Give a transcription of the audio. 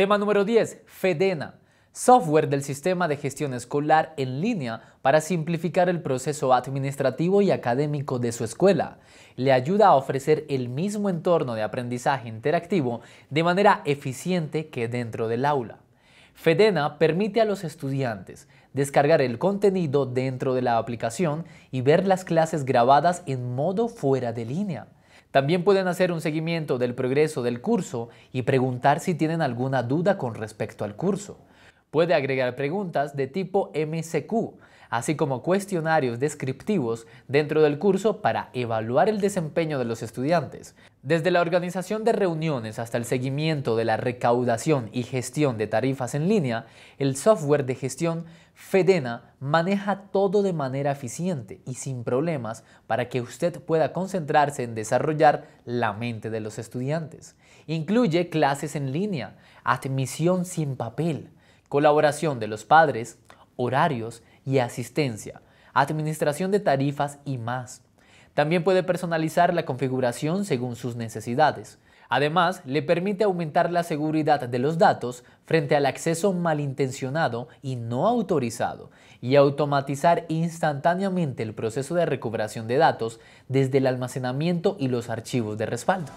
Tema número 10. Fedena. Software del sistema de gestión escolar en línea para simplificar el proceso administrativo y académico de su escuela. Le ayuda a ofrecer el mismo entorno de aprendizaje interactivo de manera eficiente que dentro del aula. Fedena permite a los estudiantes descargar el contenido dentro de la aplicación y ver las clases grabadas en modo fuera de línea. También pueden hacer un seguimiento del progreso del curso y preguntar si tienen alguna duda con respecto al curso. Puede agregar preguntas de tipo MCQ, así como cuestionarios descriptivos dentro del curso para evaluar el desempeño de los estudiantes. Desde la organización de reuniones hasta el seguimiento de la recaudación y gestión de tarifas en línea, el software de gestión Fedena maneja todo de manera eficiente y sin problemas para que usted pueda concentrarse en desarrollar la mente de los estudiantes. Incluye clases en línea, admisión sin papel, colaboración de los padres, horarios y asistencia, administración de tarifas y más. También puede personalizar la configuración según sus necesidades. Además, le permite aumentar la seguridad de los datos frente al acceso malintencionado y no autorizado y automatizar instantáneamente el proceso de recuperación de datos desde el almacenamiento y los archivos de respaldo.